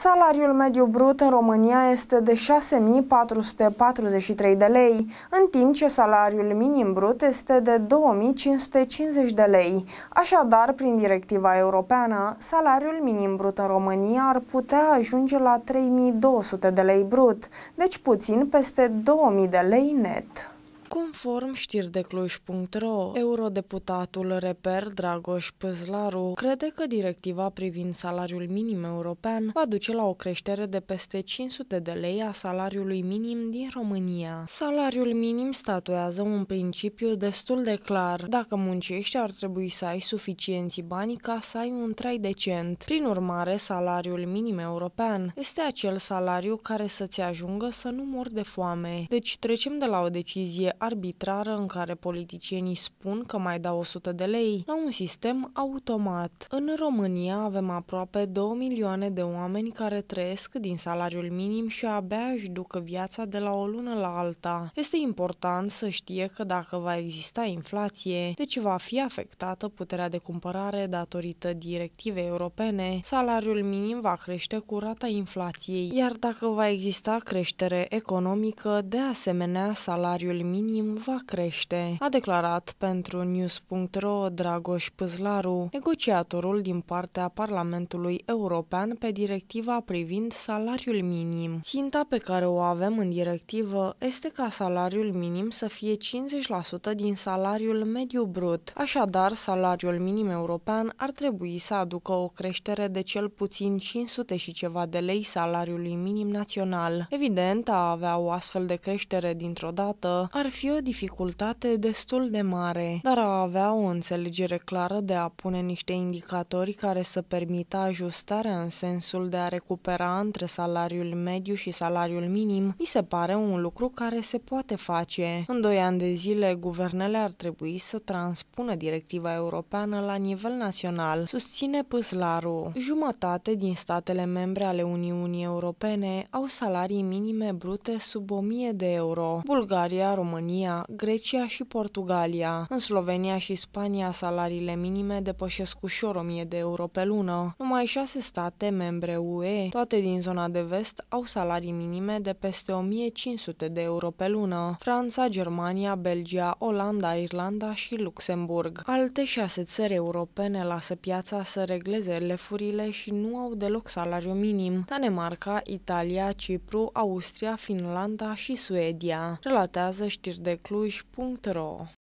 Salariul mediu brut în România este de 6.443 de lei, în timp ce salariul minim brut este de 2.550 de lei. Așadar, prin directiva europeană, salariul minim brut în România ar putea ajunge la 3.200 de lei brut, deci puțin peste 2.000 de lei net. Conform știri de Cluj.ro, eurodeputatul reper Dragoș Păzlaru crede că directiva privind salariul minim european va duce la o creștere de peste 500 de lei a salariului minim din România. Salariul minim statuează un principiu destul de clar. Dacă muncești, ar trebui să ai suficienți bani ca să ai un trai decent. Prin urmare, salariul minim european este acel salariu care să-ți ajungă să nu mor de foame. Deci trecem de la o decizie arbitrară în care politicienii spun că mai dau 100 de lei la un sistem automat. În România avem aproape 2 milioane de oameni care trăiesc din salariul minim și abia își duc viața de la o lună la alta. Este important să știe că dacă va exista inflație, deci va fi afectată puterea de cumpărare datorită directivei europene, salariul minim va crește cu rata inflației, iar dacă va exista creștere economică, de asemenea salariul minim minim va crește, a declarat pentru News.ro Dragoș Pâzlaru, negociatorul din partea Parlamentului European pe directiva privind salariul minim. Ținta pe care o avem în directivă este ca salariul minim să fie 50% din salariul mediu brut. Așadar, salariul minim european ar trebui să aducă o creștere de cel puțin 500 și ceva de lei salariului minim național. Evident, a avea o astfel de creștere dintr-o dată ar fi fi o dificultate destul de mare, dar a avea o înțelegere clară de a pune niște indicatori care să permită ajustarea în sensul de a recupera între salariul mediu și salariul minim, mi se pare un lucru care se poate face. În doi ani de zile, guvernele ar trebui să transpună directiva europeană la nivel național, susține Păslaru. Jumătate din statele membre ale Uniunii Europene au salarii minime brute sub 1000 de euro. Bulgaria, România, România, Grecia și Portugalia. În Slovenia și Spania, salariile minime depășesc ușor 1000 de euro pe lună. Numai șase state membre UE, toate din zona de vest, au salarii minime de peste 1500 de euro pe lună. Franța, Germania, Belgia, Olanda, Irlanda și Luxemburg. Alte șase țări europene lasă piața să regleze lefurile și nu au deloc salariu minim. Danemarca, Italia, Cipru, Austria, Finlanda și Suedia. Relatează știri de cluj.ro